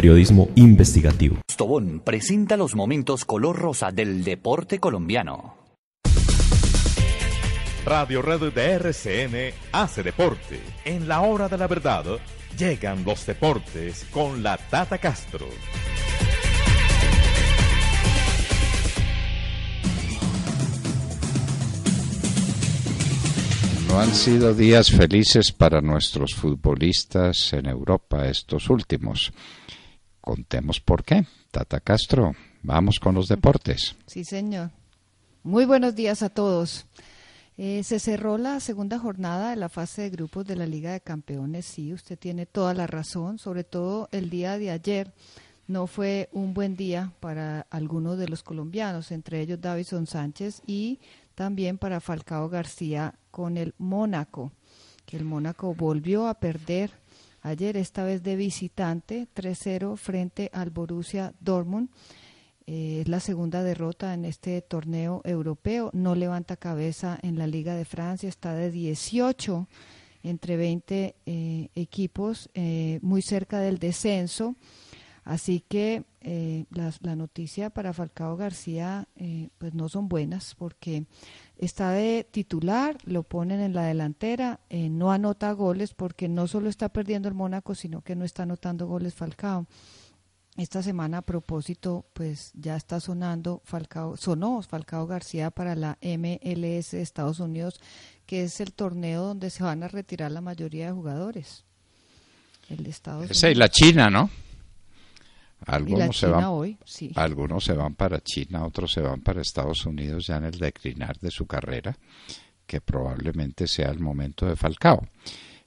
periodismo investigativo. Tobón presenta los momentos color rosa del deporte colombiano. Radio Red de RCN hace deporte. En la hora de la verdad llegan los deportes con la Tata Castro. No han sido días felices para nuestros futbolistas en Europa estos últimos contemos por qué. Tata Castro, vamos con los deportes. Sí, señor. Muy buenos días a todos. Eh, se cerró la segunda jornada de la fase de grupos de la Liga de Campeones. Sí, usted tiene toda la razón, sobre todo el día de ayer. No fue un buen día para algunos de los colombianos, entre ellos Davison Sánchez y también para Falcao García con el Mónaco, que el Mónaco volvió a perder ayer, esta vez de visitante, 3-0 frente al Borussia Dortmund. Eh, es la segunda derrota en este torneo europeo. No levanta cabeza en la Liga de Francia, está de 18 entre 20 eh, equipos, eh, muy cerca del descenso. Así que la, la, noticia para Falcao García, pues no son buenas porque está de titular, lo ponen en la delantera, eh, no anota goles porque no solo está perdiendo el Mónaco, sino que no está anotando goles Falcao. Esta semana a propósito, pues ya está sonando Falcao, sonó Falcao García para la MLS de Estados Unidos, que es el torneo donde se van a retirar la mayoría de jugadores. El de Estados Unidos. la China, ¿no? Algunos, se van, algunos se van para China, otros se van para Estados Unidos ya en el declinar de su carrera, que probablemente sea el momento de Falcao.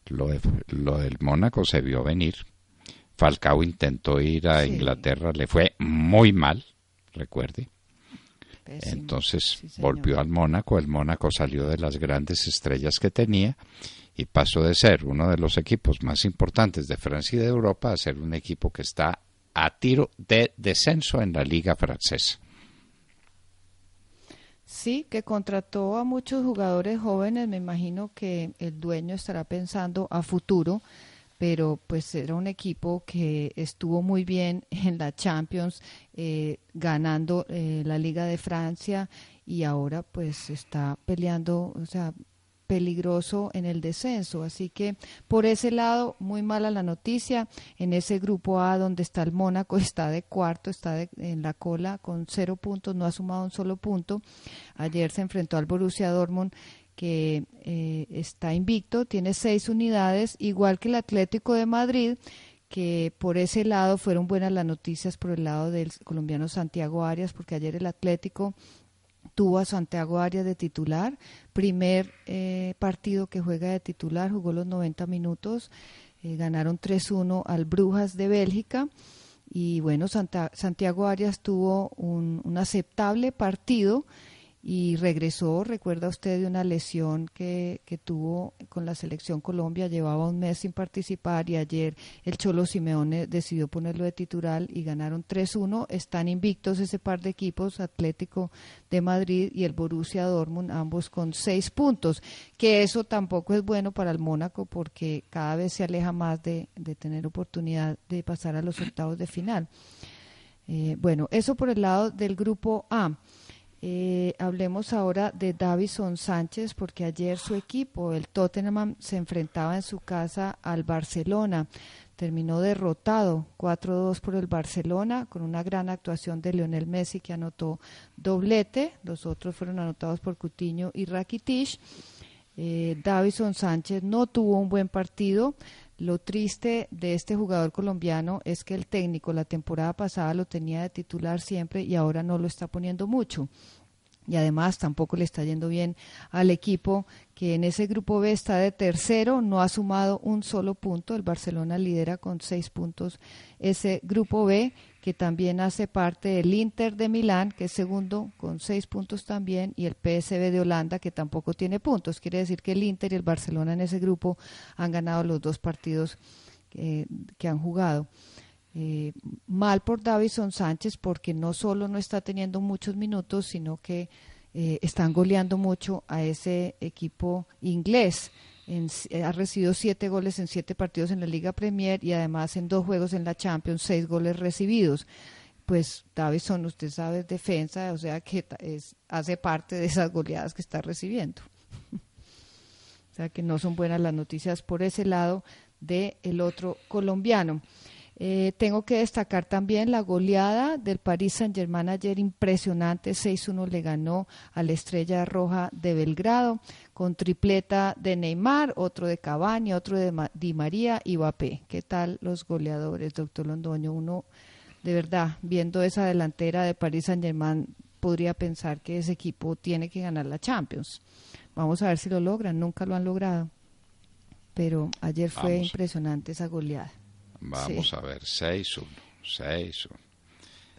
Lo, del Mónaco se vio venir. Falcao intentó ir a Inglaterra, le fue muy mal, recuerde. Entonces volvió al Mónaco, el Mónaco salió de las grandes estrellas que tenía y pasó de ser uno de los equipos más importantes de Francia y de Europa a ser un equipo que está a tiro de descenso en la liga francesa. Sí, que contrató a muchos jugadores jóvenes, me imagino que el dueño estará pensando a futuro, pero pues era un equipo que estuvo muy bien en la Champions, eh, ganando eh, la Liga de Francia y ahora pues está peleando, o sea, peligroso en el descenso. Así que por ese lado, muy mala la noticia. En ese grupo A donde está el Mónaco, está de cuarto, está en la cola con cero puntos, no ha sumado un solo punto. Ayer se enfrentó al Borussia Dortmund que eh, está invicto, tiene seis unidades, igual que el Atlético de Madrid, que por ese lado fueron buenas las noticias por el lado del colombiano Santiago Arias, porque ayer el Atlético tuvo a Santiago Arias de titular, primer eh, partido que juega de titular, jugó los 90 minutos, eh, ganaron 3-1 al Brujas de Bélgica. Y bueno, Santiago Arias tuvo un, un aceptable partido y regresó, recuerda usted, de una lesión que, tuvo con la selección Colombia, llevaba un mes sin participar y ayer el Cholo Simeone decidió ponerlo de titular y ganaron 3-1, están invictos ese par de equipos, Atlético de Madrid y el Borussia Dortmund, ambos con seis puntos, que eso tampoco es bueno para el Mónaco porque cada vez se aleja más de, tener oportunidad de pasar a los octavos de final. Eh, bueno, eso por el lado del grupo A. Eh, hablemos ahora de Davison Sánchez, porque ayer su equipo, el Tottenham, se enfrentaba en su casa al Barcelona. Terminó derrotado 4-2 por el Barcelona, con una gran actuación de Lionel Messi, que anotó doblete. Los otros fueron anotados por Cutiño y Rakitic. Eh, Davison Sánchez no tuvo un buen partido. Lo triste de este jugador colombiano es que el técnico la temporada pasada lo tenía de titular siempre y ahora no lo está poniendo mucho y además tampoco le está yendo bien al equipo que en ese grupo B está de tercero, no ha sumado un solo punto. El Barcelona lidera con seis puntos ese grupo B, que también hace parte del Inter de Milán, que es segundo con seis puntos también, y el PSV de Holanda, que tampoco tiene puntos. Quiere decir que el Inter y el Barcelona en ese grupo han ganado los dos partidos eh, que han jugado. Eh, mal por Davison Sánchez porque no solo no está teniendo muchos minutos, sino que eh, están goleando mucho a ese equipo inglés. Eh, ha recibido siete goles en siete partidos en la Liga Premier y además en dos juegos en la Champions, seis goles recibidos. Pues Davison, usted sabe, defensa, o sea que es, hace parte de esas goleadas que está recibiendo. o sea que no son buenas las noticias por ese lado del el otro colombiano. Eh, tengo que destacar también la goleada del Paris Saint-Germain ayer, impresionante, 6-1 le ganó a la Estrella Roja de Belgrado, con tripleta de Neymar, otro de Cavani, otro de Di María y Mbappé. ¿Qué tal los goleadores, doctor Londoño? Uno, de verdad, viendo esa delantera de Paris Saint-Germain, podría pensar que ese equipo tiene que ganar la Champions. Vamos a ver si lo logran, nunca lo han logrado. Pero ayer fue impresionante esa goleada. Vamos a ver, 6-1, 6-1.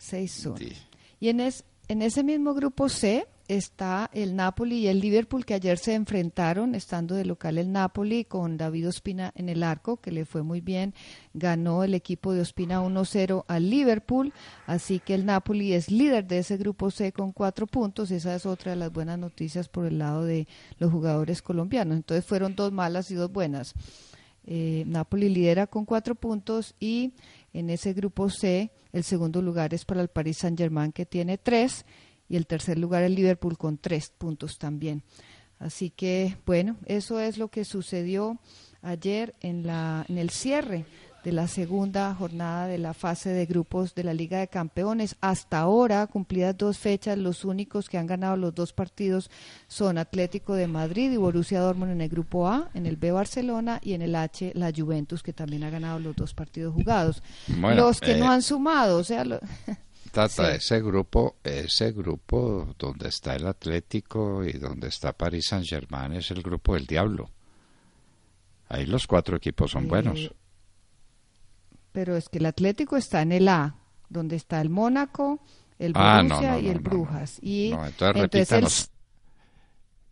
6-1. Y en, en ese mismo grupo C está el Napoli y el Liverpool que ayer se enfrentaron, estando de local el Napoli con David Ospina en el arco, que le fue muy bien. Ganó el equipo de Ospina 1-0 al Liverpool, así que el Napoli es líder de ese grupo C con cuatro puntos. Esa es otra de las buenas noticias por el lado de los jugadores colombianos. Entonces fueron dos malas y dos buenas. Eh, Napoli lidera con cuatro puntos y en ese grupo C el segundo lugar es para el Paris Saint Germain que tiene tres y el tercer lugar el Liverpool con tres puntos también. Así que bueno, eso es lo que sucedió ayer en el cierre de la segunda jornada de la fase de grupos de la Liga de Campeones. Hasta ahora, cumplidas dos fechas, los únicos que han ganado los dos partidos son Atlético de Madrid y Borussia Dortmund en el grupo A, en el B Barcelona y en el H la Juventus, que también ha ganado los dos partidos jugados. los que no eh, han sumado, o sea... Tata, ese grupo, ese grupo donde está el Atlético y donde está Paris Saint Germain es el grupo del diablo. Ahí los cuatro equipos son eh, buenos. Pero es que el Atlético está en el A, donde está el Mónaco, el ah, Borussia y el Brujas. Y entonces,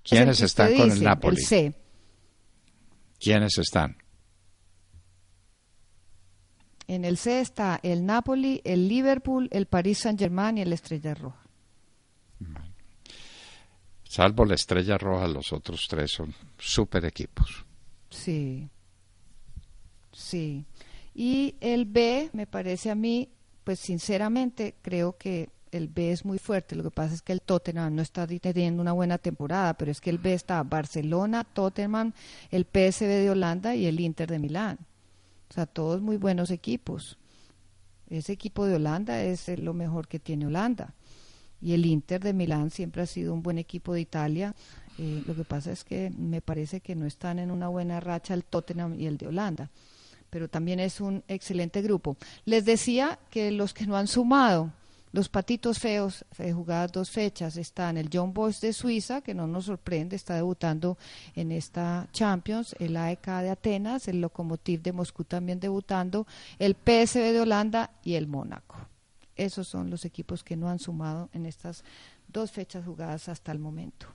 ¿Quiénes están con el Napoli? El C. ¿Quiénes están? En el C está el Napoli, el Liverpool, el Paris Saint-Germain y el Estrella Roja. Salvo la Estrella Roja, los otros tres son super equipos. Sí. Sí. Y el B, me parece a mí, pues sinceramente creo que el B es muy fuerte. Lo que pasa es que el Tottenham no está teniendo una buena temporada, pero es que el B está Barcelona, Tottenham, el PSV de Holanda y el Inter de Milán. O sea, todos muy buenos equipos. Ese equipo de Holanda es lo mejor que tiene Holanda. Y el Inter de Milán siempre ha sido un buen equipo de Italia. Eh, lo que pasa es que me parece que no están en una buena racha el Tottenham y el de Holanda pero también es un excelente grupo. Les decía que los que no han sumado, los patitos feos, jugadas dos fechas, están el John Boyce de Suiza, que no nos sorprende, está debutando en esta Champions, el AEK de Atenas, el Lokomotiv de Moscú también debutando, el PSV de Holanda y el Mónaco. Esos son los equipos que no han sumado en estas dos fechas jugadas hasta el momento.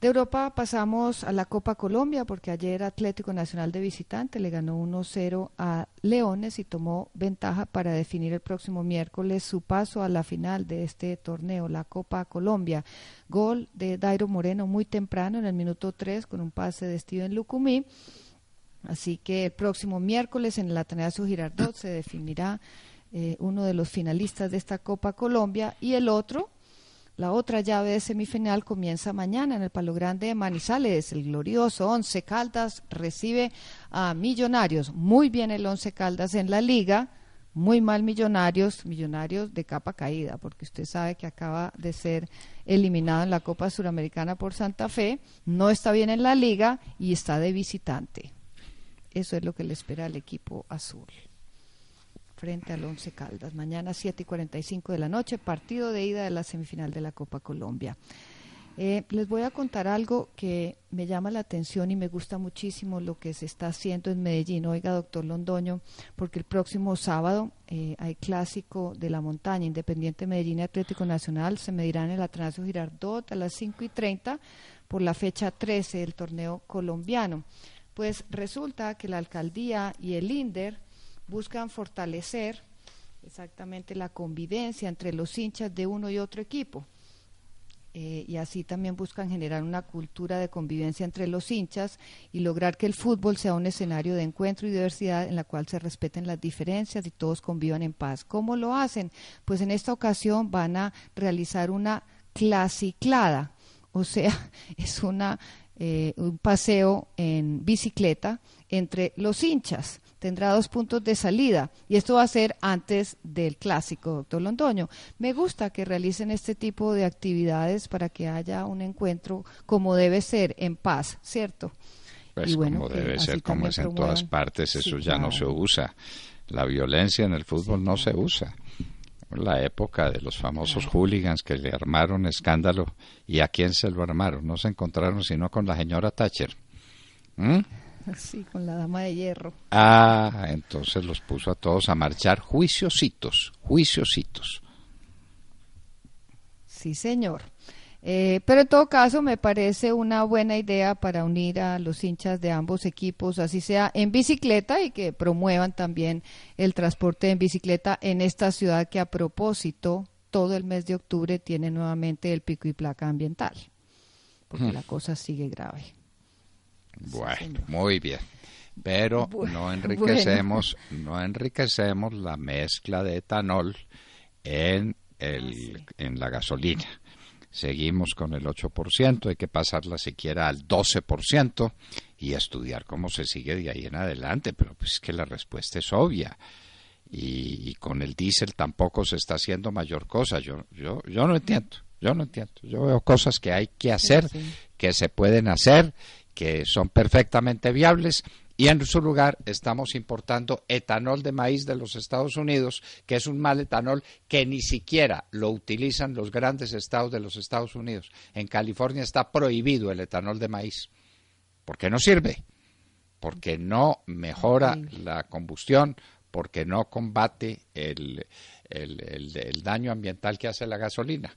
De Europa pasamos a la Copa Colombia porque ayer Atlético Nacional de visitante le ganó 1-0 a Leones y tomó ventaja para definir el próximo miércoles su paso a la final de este torneo, la Copa Colombia. Gol de Dairo Moreno muy temprano en el minuto 3 con un pase de Steven Lucumí. Así que el próximo miércoles en el Atanasio Girardot se definirá eh, uno de los finalistas de esta Copa Colombia y el otro la otra llave de semifinal comienza mañana en el Palo Grande de Manizales. El glorioso Once Caldas recibe a Millonarios. Muy bien el Once Caldas en la liga, muy mal Millonarios, Millonarios de capa caída, porque usted sabe que acaba de ser eliminado en la Copa Suramericana por Santa Fe, no está bien en la liga y está de visitante. Eso es lo que le espera al equipo azul frente al Once Caldas. Mañana 7 y 45 de la noche, partido de ida de la semifinal de la Copa Colombia. Eh, les voy a contar algo que me llama la atención y me gusta muchísimo lo que se está haciendo en Medellín. Oiga, doctor Londoño, porque el próximo sábado eh, hay clásico de la montaña, Independiente Medellín y Atlético Nacional. Se medirán en el Atanasio Girardot a las 5 y 30 por la fecha 13 del torneo colombiano. Pues resulta que la alcaldía y el INDER buscan fortalecer exactamente la convivencia entre los hinchas de uno y otro equipo. Eh, y así también buscan generar una cultura de convivencia entre los hinchas y lograr que el fútbol sea un escenario de encuentro y diversidad en la cual se respeten las diferencias y todos convivan en paz. ¿Cómo lo hacen? Pues en esta ocasión van a realizar una clasiclada, o sea, es una, eh, un paseo en bicicleta entre los hinchas tendrá dos puntos de salida y esto va a ser antes del clásico, doctor Londoño. Me gusta que realicen este tipo de actividades para que haya un encuentro como debe ser, en paz, ¿cierto? Pues como debe ser, como es en todas partes, eso ya no se usa. La violencia en el fútbol no se usa. La época de los famosos hooligans que le armaron escándalo. ¿Y a quién se lo armaron? No se encontraron sino con la señora Thatcher. ¿Mm? Sí, con la dama de hierro. Ah, entonces los puso a todos a marchar juiciositos, juiciositos. Sí, señor. Eh, pero en todo caso me parece una buena idea para unir a los hinchas de ambos equipos, así sea en bicicleta y que promuevan también el transporte en bicicleta en esta ciudad que a propósito todo el mes de octubre tiene nuevamente el pico y placa ambiental, porque la cosa sigue grave. Bueno, muy bien. Pero no enriquecemos, no enriquecemos la mezcla de etanol en el, ah, en la gasolina. Seguimos con el 8%, hay que pasarla siquiera al 12% y estudiar cómo se sigue de ahí en adelante, pero pues es que la respuesta es obvia. Y, con el diésel tampoco se está haciendo mayor cosa. Yo, yo, yo no entiendo, yo no entiendo. Yo veo cosas que hay que hacer, que se pueden hacer que son perfectamente viables y en su lugar estamos importando etanol de maíz de los Estados Unidos, que es un mal etanol que ni siquiera lo utilizan los grandes estados de los Estados Unidos. En California está prohibido el etanol de maíz. porque no sirve? Porque no mejora la combustión, porque no combate el, el daño ambiental que hace la gasolina.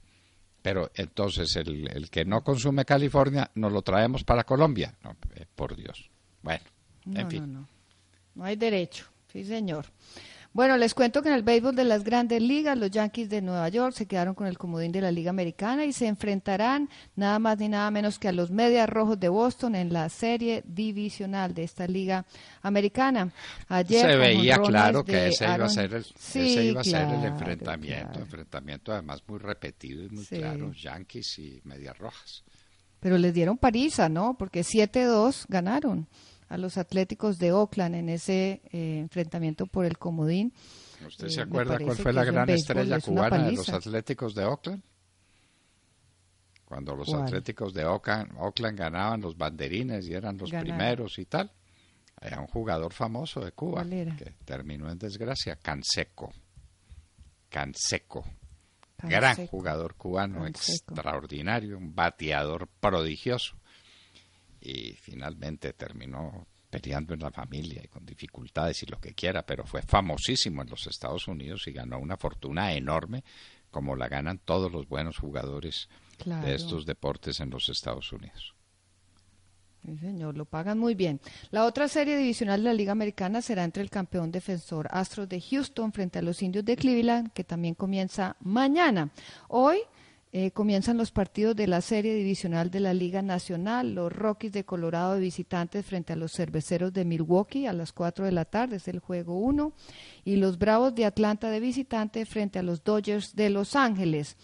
Pero entonces el, el, que no consume California nos lo traemos para Colombia. No, eh, por Dios. Bueno, en fin. No, no. no hay derecho. Sí, señor. Bueno, les cuento que en el béisbol de las grandes ligas, los Yankees de Nueva York se quedaron con el comodín de la Liga Americana y se enfrentarán nada más ni nada menos que a los Medias Rojos de Boston en la serie divisional de esta Liga Americana. Ayer, se veía claro que ese iba a ser el, enfrentamiento, enfrentamiento además muy repetido y muy claro, Yankees y Medias Rojas. Pero les dieron parisa, ¿no? Porque 7-2 ganaron a los Atléticos de Oakland en ese eh, enfrentamiento por el comodín. ¿Usted se eh, acuerda cuál fue la gran estrella cubana de los Atléticos de Oakland? Cuando los Atléticos de Oakland, ganaban los banderines y eran los primeros y tal. Era un jugador famoso de Cuba que terminó en desgracia, Canseco. Canseco. Gran jugador cubano, extraordinario, un bateador prodigioso y finalmente terminó peleando en la familia y con dificultades y lo que quiera, pero fue famosísimo en los Estados Unidos y ganó una fortuna enorme como la ganan todos los buenos jugadores de estos deportes en los Estados Unidos. señor, lo pagan muy bien. La otra serie divisional de la Liga Americana será entre el campeón defensor Astros de Houston frente a los Indios de Cleveland, que también comienza mañana. Hoy eh, comienzan los partidos de la serie divisional de la Liga Nacional, los Rockies de Colorado de visitantes frente a los Cerveceros de Milwaukee a las 4 de la tarde, es el juego 1, y los Bravos de Atlanta de visitantes frente a los Dodgers de Los Ángeles.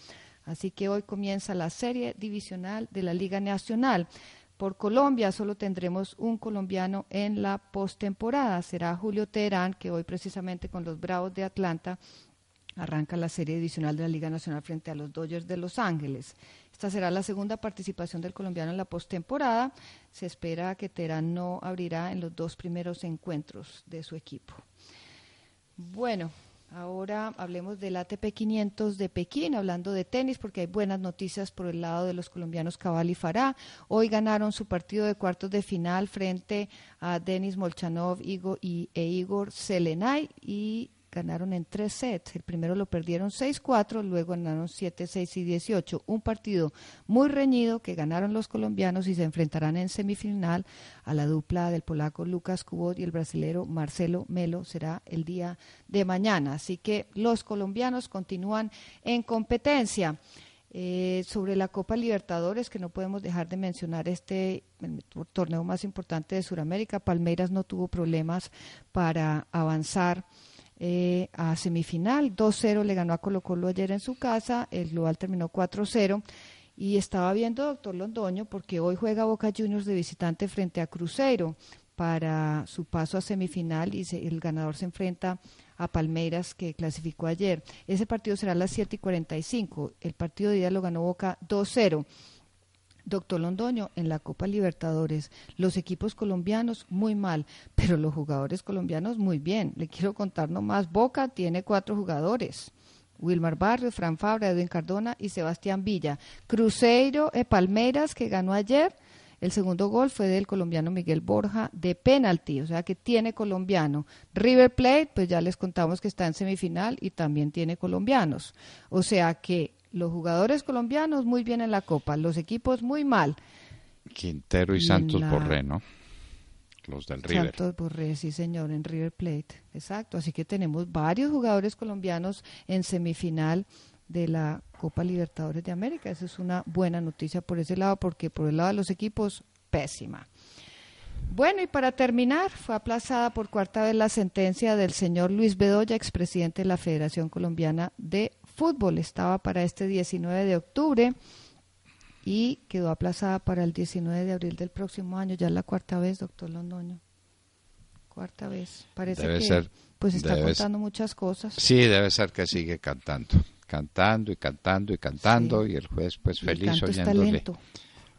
Así que hoy comienza la serie divisional de la Liga Nacional. Por Colombia solo tendremos un colombiano en la postemporada. Será Julio Teherán, que hoy precisamente con los Bravos de Atlanta Arranca la serie divisional de la Liga Nacional frente a los Dodgers de Los Ángeles. Esta será la segunda participación del colombiano en la postemporada. Se espera que Terán no abrirá en los dos primeros encuentros de su equipo. Bueno, Ahora hablemos del ATP 500 de Pekín, hablando de tenis, porque hay buenas noticias por el lado de los colombianos Cabal y Fará. Hoy ganaron su partido de cuartos de final frente a Denis Molchanov e Igor Selenay y ganaron en tres sets. El primero lo perdieron 6-4, luego ganaron 7-6 y 18. Un partido muy reñido que ganaron los colombianos y se enfrentarán en semifinal a la dupla del polaco Lucas Kubot y el brasilero Marcelo Melo. Será el día de mañana. Así que los colombianos continúan en competencia. Eh, sobre la Copa Libertadores, que no podemos dejar de mencionar este torneo más importante de Sudamérica. Palmeiras no tuvo problemas para avanzar eh, a semifinal. 2-0 le ganó a Colo Colo ayer en su casa, el global terminó 4-0. Y estaba viendo, doctor Londoño, porque hoy juega Boca Juniors de visitante frente a Cruzeiro para su paso a semifinal y el ganador se enfrenta a Palmeiras que clasificó ayer. Ese partido será a las 7 y 45. El partido de día lo ganó Boca 2-0. Doctor Londoño, en la Copa Libertadores, los equipos colombianos muy mal, pero los jugadores colombianos muy bien. Le quiero contar nomás, Boca tiene cuatro jugadores. Wilmar Barrio, Fran Fabra, Edwin Cardona y Sebastián Villa. Cruzeiro, y eh, Palmeiras, que ganó ayer. El segundo gol fue del colombiano Miguel Borja de penalti, o sea que tiene colombiano. River Plate, pues ya les contamos que está en semifinal y también tiene colombianos. O sea que los jugadores colombianos muy bien en la Copa, los equipos muy mal. Quintero y Santos Borré, ¿no? Los del River. Santos Borré, sí señor, en River Plate. Exacto, así que tenemos varios jugadores colombianos en semifinal de la Copa Libertadores de América. Esa es una buena noticia por ese lado, porque por el lado de los equipos, pésima. Bueno, y para terminar, fue aplazada por cuarta vez la sentencia del señor Luis Bedoya, expresidente de la Federación Colombiana de fútbol. Estaba para este 19 de octubre y quedó aplazada para el 19 de abril del próximo año. Ya es la cuarta vez, doctor Londoño. Cuarta vez. Parece que ser, pues está contando muchas cosas. Sí, debe ser que sigue cantando, cantando y cantando y cantando y el juez pues feliz oyéndole,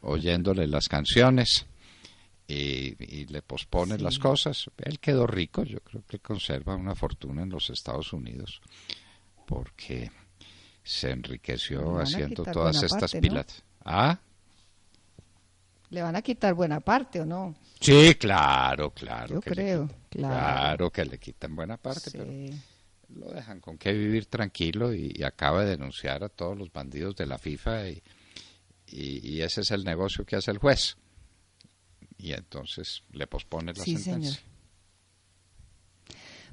oyéndole las canciones. Y, le pospone las cosas. Él quedó rico, yo creo que conserva una fortuna en los Estados Unidos, porque se enriqueció haciendo todas estas pilas. ¿Ah? ¿Le van a quitar buena parte o no? Sí, claro, claro. Yo creo, claro. claro. que le quitan buena parte, pero lo dejan con qué vivir tranquilo y, acaba de denunciar a todos los bandidos de la FIFA y, ese es el negocio que hace el juez. Y entonces le pospone la sentencia.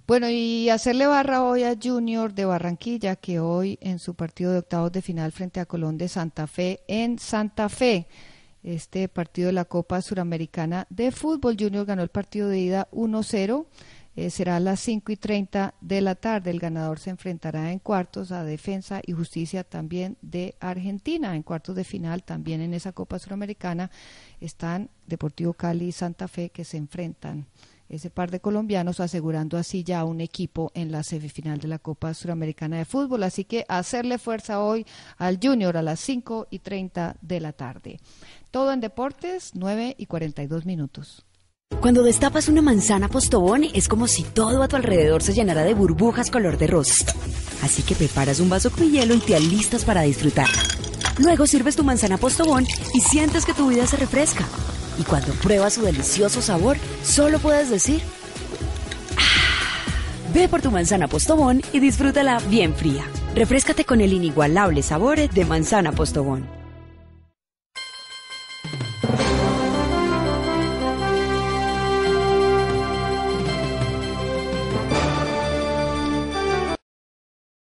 Bueno, y hacerle barra hoy a Junior de Barranquilla, que hoy en su partido de octavos de final frente a Colón de Santa Fe en Santa Fe. Este partido de la Copa Suramericana de Fútbol, Junior ganó el partido de ida 1-0. Eh, será a las 5 y 30 de la tarde. El ganador se enfrentará en cuartos a Defensa y Justicia también de Argentina. En cuartos de final, también en esa Copa Suramericana, están Deportivo Cali y Santa Fe que se enfrentan ese par de colombianos, asegurando así ya un equipo en la semifinal de la Copa Suramericana de Fútbol. Así que hacerle fuerza hoy al Junior a las 5 y 30 de la tarde. Todo en deportes, 9 y 42 minutos. Cuando destapas una manzana postobón es como si todo a tu alrededor se llenara de burbujas color de rosa. Así que preparas un vaso con hielo y te alistas para disfrutar. Luego sirves tu manzana postobón y sientes que tu vida se refresca y cuando pruebas su delicioso sabor, solo puedes decir... Ah, ve por tu manzana postobón y disfrútala bien fría. Refrescate con el inigualable sabor de manzana postobón.